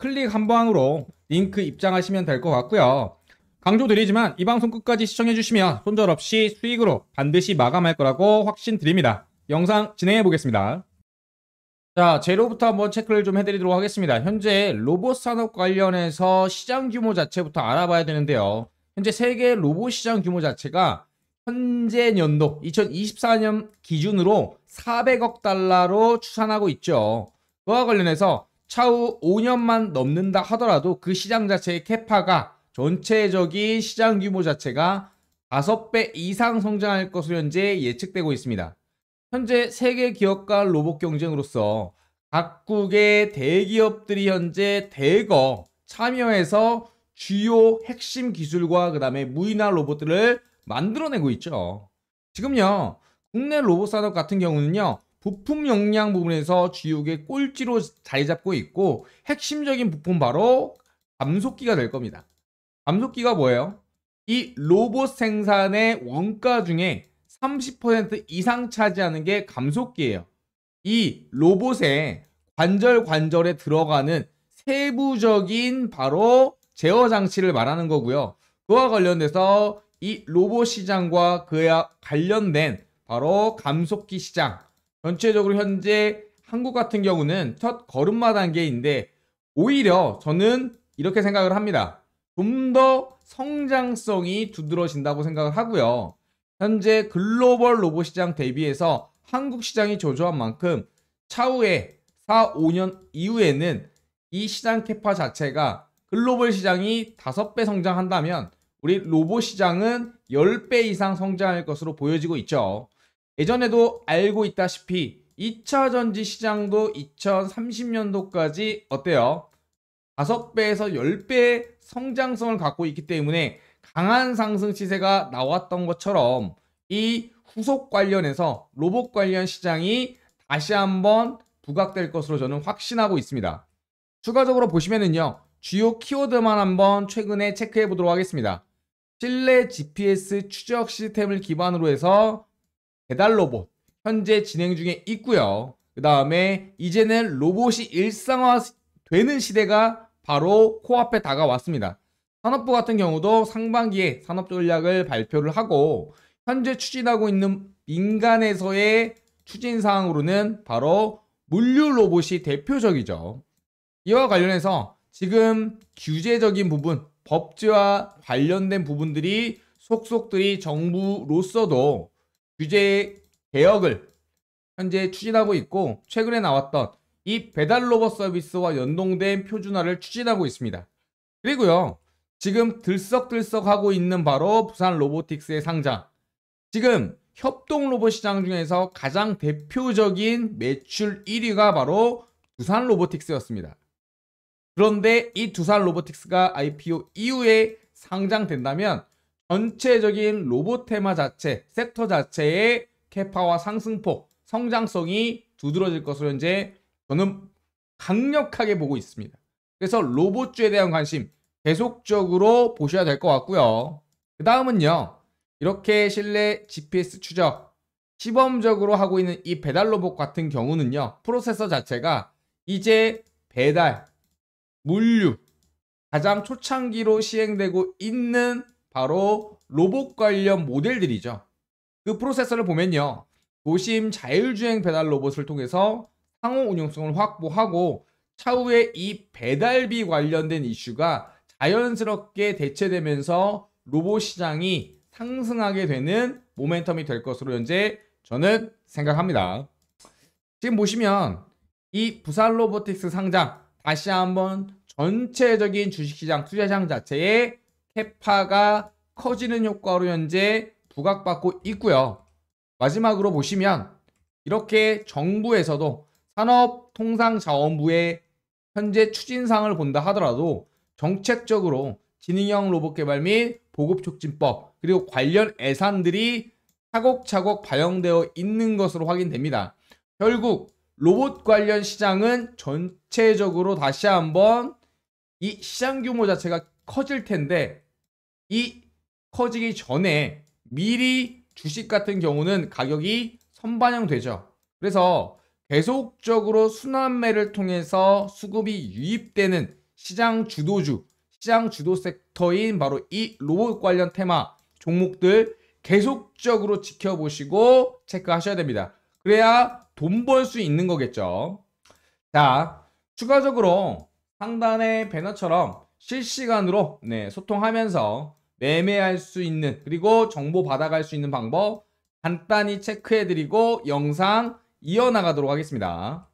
클릭 한 방으로 링크 입장하시면 될 것 같고요. 강조드리지만 이 방송 끝까지 시청해주시면 손절 없이 수익으로 반드시 마감할 거라고 확신드립니다. 영상 진행해 보겠습니다. 자, 제로부터 한번 체크를 좀 해드리도록 하겠습니다. 현재 로봇 산업 관련해서 시장 규모 자체부터 알아봐야 되는데요. 현재 세계 로봇 시장 규모 자체가 현재 연도 2024년 기준으로 400억 달러로 추산하고 있죠. 그와 관련해서 차후 5년만 넘는다 하더라도 그 시장 자체의 캐파가 전체적인 시장 규모 자체가 5배 이상 성장할 것으로 현재 예측되고 있습니다. 현재 세계 기업과 로봇 경쟁으로서 각국의 대기업들이 현재 대거 참여해서 주요 핵심 기술과 그 다음에 무인화 로봇들을 만들어내고 있죠. 지금요, 국내 로봇 산업 같은 경우는요, 부품 용량 부분에서 GU의 꼴찌로 자리 잡고 있고 핵심적인 부품 바로 감속기가 될 겁니다. 감속기가 뭐예요? 이 로봇 생산의 원가 중에 30% 이상 차지하는 게 감속기예요. 이 로봇의 관절 관절에 들어가는 세부적인 바로 제어 장치를 말하는 거고요. 그와 관련돼서 이 로봇 시장과 그에 관련된 바로 감속기 시장 전체적으로 현재 한국 같은 경우는 첫 걸음마 단계인데 오히려 저는 이렇게 생각을 합니다. 좀 더 성장성이 두드러진다고 생각을 하고요. 현재 글로벌 로봇 시장 대비해서 한국 시장이 저조한 만큼 차후에 4, 5년 이후에는 이 시장 캐파 자체가 글로벌 시장이 5배 성장한다면 우리 로봇 시장은 10배 이상 성장할 것으로 보여지고 있죠. 예전에도 알고 있다시피 2차 전지 시장도 2030년도까지 어때요? 5배에서 10배의 성장성을 갖고 있기 때문에 강한 상승 시세가 나왔던 것처럼 이 후속 관련해서 로봇 관련 시장이 다시 한번 부각될 것으로 저는 확신하고 있습니다. 추가적으로 보시면은요. 주요 키워드만 한번 최근에 체크해 보도록 하겠습니다. 실내 GPS 추적 시스템을 기반으로 해서 배달 로봇 현재 진행 중에 있고요. 그 다음에 이제는 로봇이 일상화되는 시대가 바로 코앞에 다가왔습니다. 산업부 같은 경우도 상반기에 산업 전략을 발표를 하고 현재 추진하고 있는 민간에서의 추진 사항으로는 바로 물류 로봇이 대표적이죠. 이와 관련해서 지금 규제적인 부분, 법제와 관련된 부분들이 속속들이 정부로서도 규제 개혁을 현재 추진하고 있고 최근에 나왔던 이 배달 로봇 서비스와 연동된 표준화를 추진하고 있습니다. 그리고요. 지금 들썩들썩 하고 있는 바로 부산 로보틱스의 상장. 지금 협동 로봇 시장 중에서 가장 대표적인 매출 1위가 바로 두산 로보틱스였습니다. 그런데 이 두산 로보틱스가 IPO 이후에 상장된다면 전체적인 로봇 테마 자체, 섹터 자체의 캐파와 상승폭, 성장성이 두드러질 것으로 현재 저는 강력하게 보고 있습니다. 그래서 로봇주에 대한 관심 계속적으로 보셔야 될 것 같고요. 그 다음은요. 이렇게 실내 GPS 추적, 시범적으로 하고 있는 이 배달 로봇 같은 경우는요. 프로세서 자체가 이제 배달, 물류, 가장 초창기로 시행되고 있는 바로 로봇 관련 모델들이죠. 그 프로세서를 보면요. 도심 자율주행 배달 로봇을 통해서 상호 운용성을 확보하고 차후에 이 배달비 관련된 이슈가 자연스럽게 대체되면서 로봇 시장이 상승하게 되는 모멘텀이 될 것으로 현재 저는 생각합니다. 지금 보시면 이 부산 로보틱스 상장 다시 한번 전체적인 주식시장 투자장 자체에 해파가 커지는 효과로 현재 부각받고 있고요. 마지막으로 보시면 이렇게 정부에서도 산업통상자원부의 현재 추진상을 본다 하더라도 정책적으로 지능형 로봇 개발 및 보급 촉진법 그리고 관련 예산들이 차곡차곡 반영되어 있는 것으로 확인됩니다. 결국 로봇 관련 시장은 전체적으로 다시 한번 이 시장 규모 자체가 커질 텐데 이 커지기 전에 미리 주식 같은 경우는 가격이 선반영되죠. 그래서 계속적으로 순환매를 통해서 수급이 유입되는 시장 주도주, 시장 주도 섹터인 바로 이 로봇 관련 테마 종목들 계속적으로 지켜보시고 체크하셔야 됩니다. 그래야 돈 벌 수 있는 거겠죠. 자, 추가적으로 상단의 배너처럼 실시간으로 네, 소통하면서 매매할 수 있는 그리고 정보 받아갈 수 있는 방법 간단히 체크해드리고 영상 이어나가도록 하겠습니다.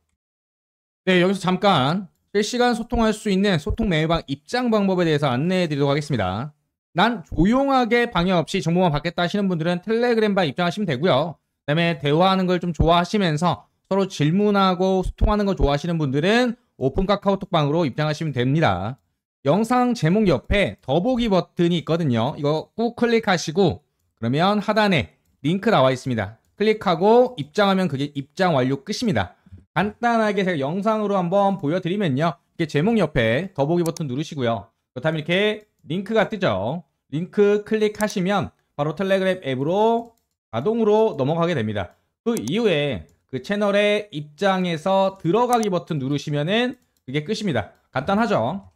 네 여기서 잠깐 실시간 소통할 수 있는 소통 매매방 입장 방법에 대해서 안내해드리도록 하겠습니다. 난 조용하게 방해 없이 정보만 받겠다 하시는 분들은 텔레그램방 입장하시면 되고요. 그다음에 대화하는 걸 좀 좋아하시면서 서로 질문하고 소통하는 걸 좋아하시는 분들은 오픈 카카오톡방으로 입장하시면 됩니다. 영상 제목 옆에 더보기 버튼이 있거든요. 이거 꾹 클릭하시고 그러면 하단에 링크 나와 있습니다. 클릭하고 입장하면 그게 입장 완료 끝입니다. 간단하게 제가 영상으로 한번 보여드리면요. 이게 제목 옆에 더보기 버튼 누르시고요. 그렇다면 이렇게 링크가 뜨죠. 링크 클릭하시면 바로 텔레그램 앱으로 자동으로 넘어가게 됩니다. 그 이후에 그 채널의 입장에서 들어가기 버튼 누르시면은 그게 끝입니다. 간단하죠?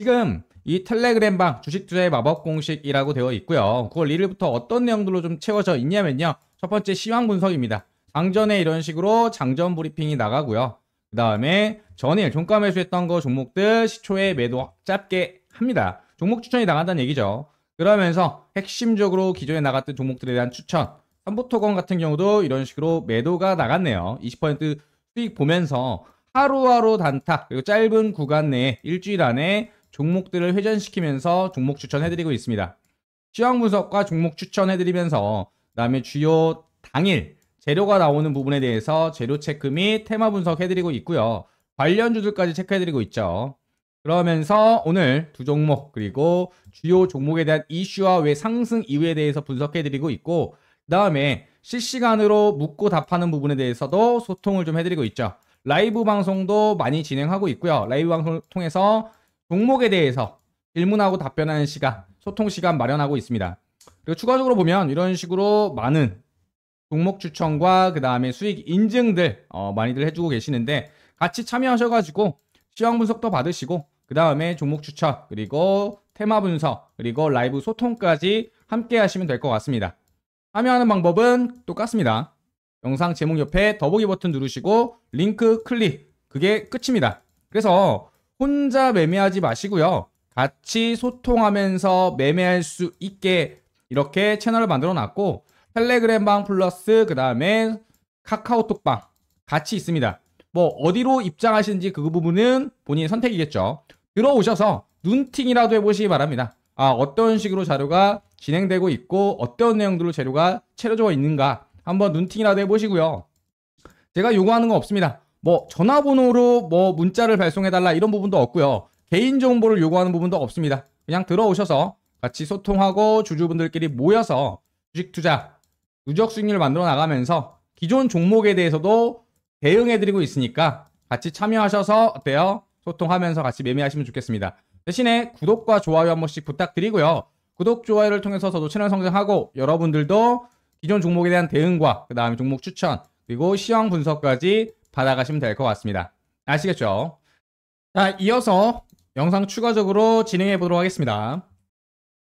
지금 이 텔레그램 방 주식 투자의 마법 공식이라고 되어 있고요. 9월 1일부터 어떤 내용들로 좀 채워져 있냐면요. 첫 번째 시황 분석입니다. 장전에 이런 식으로 장전 브리핑이 나가고요. 그 다음에 전일 종가 매수했던 거 종목들 시초에 매도 짧게 합니다. 종목 추천이 나간다는 얘기죠. 그러면서 핵심적으로 기존에 나갔던 종목들에 대한 추천. 삼보토건 같은 경우도 이런 식으로 매도가 나갔네요. 20% 수익 보면서 하루하루 단타 그리고 짧은 구간 내에 일주일 안에 종목들을 회전시키면서 종목 추천해드리고 있습니다. 시황 분석과 종목 추천해드리면서 그다음에 주요 당일 재료가 나오는 부분에 대해서 재료 체크 및 테마 분석해드리고 있고요. 관련주들까지 체크해드리고 있죠. 그러면서 오늘 두 종목 그리고 주요 종목에 대한 이슈와 왜 상승 이유에 대해서 분석해드리고 있고 그 다음에 실시간으로 묻고 답하는 부분에 대해서도 소통을 좀 해드리고 있죠. 라이브 방송도 많이 진행하고 있고요. 라이브 방송을 통해서 종목에 대해서 질문하고 답변하는 시간, 소통 시간 마련하고 있습니다. 그리고 추가적으로 보면 이런 식으로 많은 종목 추천과 그 다음에 수익 인증들 어, 많이들 해주고 계시는데 같이 참여하셔가지고 시황 분석도 받으시고 그 다음에 종목 추천 그리고 테마 분석 그리고 라이브 소통까지 함께 하시면 될 것 같습니다. 참여하는 방법은 똑같습니다. 영상 제목 옆에 더보기 버튼 누르시고 링크 클릭 그게 끝입니다. 그래서 혼자 매매하지 마시고요. 같이 소통하면서 매매할 수 있게 이렇게 채널을 만들어 놨고 텔레그램방 플러스 그 다음에 카카오톡방 같이 있습니다. 뭐 어디로 입장하시는지 그 부분은 본인의 선택이겠죠. 들어오셔서 눈팅이라도 해보시기 바랍니다. 아 어떤 식으로 자료가 진행되고 있고 어떤 내용들로 재료가 채려져 있는가 한번 눈팅이라도 해보시고요. 제가 요구하는 건 없습니다. 뭐 전화번호로 뭐 문자를 발송해달라 이런 부분도 없고요. 개인정보를 요구하는 부분도 없습니다. 그냥 들어오셔서 같이 소통하고 주주분들끼리 모여서 주식 투자, 누적 수익률 만들어 나가면서 기존 종목에 대해서도 대응해드리고 있으니까 같이 참여하셔서 어때요? 소통하면서 같이 매매하시면 좋겠습니다. 대신에 구독과 좋아요 한 번씩 부탁드리고요. 구독, 좋아요를 통해서 저도 채널 성장하고 여러분들도 기존 종목에 대한 대응과 그 다음에 종목 추천 그리고 시황 분석까지 받아가시면 될 것 같습니다. 아시겠죠? 자, 이어서 영상 추가적으로 진행해 보도록 하겠습니다.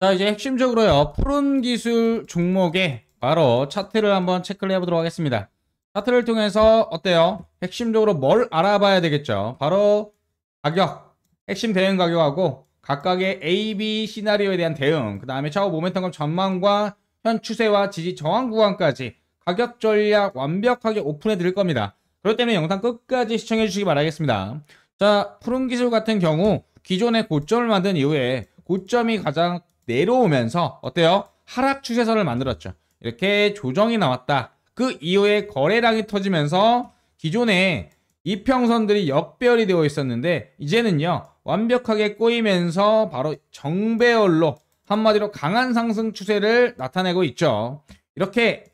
자, 이제 핵심적으로요. 푸른 기술 종목에 바로 차트를 한번 체크를 해 보도록 하겠습니다. 차트를 통해서 어때요? 핵심적으로 뭘 알아봐야 되겠죠? 바로 가격, 핵심 대응 가격하고 각각의 A, B 시나리오에 대한 대응, 그 다음에 차후 모멘텀 전망과 현 추세와 지지 저항 구간까지 가격 전략 완벽하게 오픈해 드릴 겁니다. 그렇기 때문에 영상 끝까지 시청해 주시기 바라겠습니다. 자, 푸른 기술 같은 경우 기존의 고점을 만든 이후에 고점이 가장 내려오면서 어때요? 하락 추세선을 만들었죠. 이렇게 조정이 나왔다. 그 이후에 거래량이 터지면서 기존의 이평선들이 역배열이 되어 있었는데 이제는요 완벽하게 꼬이면서 바로 정배열로 한마디로 강한 상승 추세를 나타내고 있죠 이렇게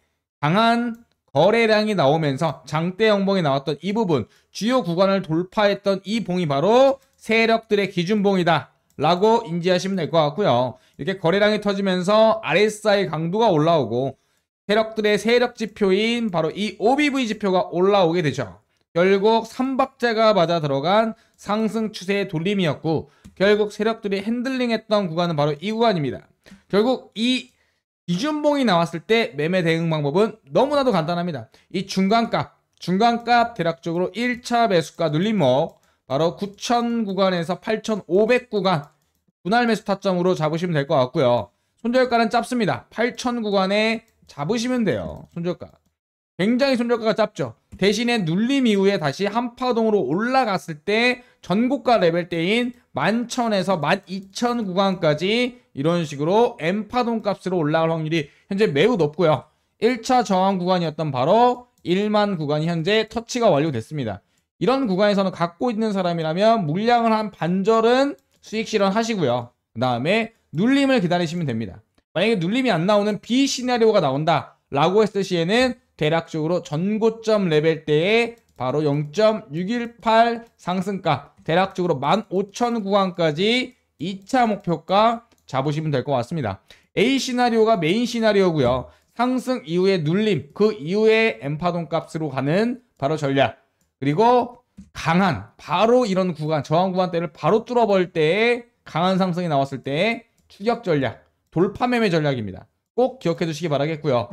강한 거래량이 나오면서 장대 영봉이 나왔던 이 부분 주요 구간을 돌파했던 이 봉이 바로 세력들의 기준봉이다 라고 인지하시면 될 것 같고요 이렇게 거래량이 터지면서 RSI 강도가 올라오고 세력들의 세력 지표인 바로 이 OBV 지표가 올라오게 되죠 결국 3박자가 맞아 들어간 상승 추세의 돌림이었고 결국 세력들이 핸들링했던 구간은 바로 이 구간입니다. 결국 이 이준봉이 나왔을 때 매매 대응 방법은 너무나도 간단합니다. 이 중간값, 중간값 대략적으로 1차 매수가 눌림목 뭐 바로 9,000 구간에서 8,500 구간 분할 매수 타점으로 잡으시면 될 것 같고요. 손절가는 짧습니다. 8,000 구간에 잡으시면 돼요. 손절가. 굉장히 손절가가 짧죠. 대신에 눌림 이후에 다시 한파동으로 올라갔을 때 전고가 레벨때인만천에서12,000 구간까지 이런 식으로 엠파돈 값으로 올라갈 확률이 현재 매우 높고요. 1차 저항 구간이었던 바로 1만 구간이 현재 터치가 완료됐습니다. 이런 구간에서는 갖고 있는 사람이라면 물량을 한 반절은 수익 실현하시고요. 그 다음에 눌림을 기다리시면 됩니다. 만약에 눌림이 안 나오는 B 시나리오가 나온다 라고 했을 시에는 대략적으로 전고점 레벨때에 바로 0.618 상승가 대략적으로 1 5 0 0 0구간까지 2차 목표가 잡으시면 될 것 같습니다. A 시나리오가 메인 시나리오고요. 상승 이후에 눌림, 그 이후에 엠파돈 값으로 가는 바로 전략. 그리고 강한, 바로 이런 구간, 저항 구간대를 바로 뚫어버릴 때에 강한 상승이 나왔을 때의 추격 전략, 돌파 매매 전략입니다. 꼭 기억해 두시기 바라겠고요.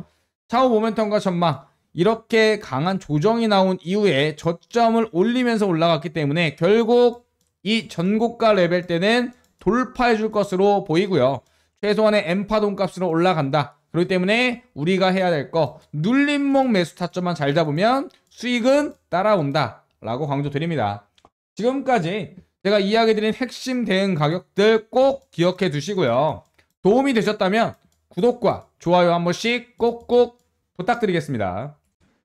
차후 모멘텀과 전망, 이렇게 강한 조정이 나온 이후에 저점을 올리면서 올라갔기 때문에 결국 이 전고가 레벨 때는 돌파해 줄 것으로 보이고요. 최소한의 엠파돈 값으로 올라간다. 그렇기 때문에 우리가 해야 될 거 눌림목 매수 타점만 잘 잡으면 수익은 따라온다 라고 강조드립니다. 지금까지 제가 이야기 드린 핵심 대응 가격들 꼭 기억해 두시고요. 도움이 되셨다면 구독과 좋아요 한 번씩 꼭꼭 부탁드리겠습니다.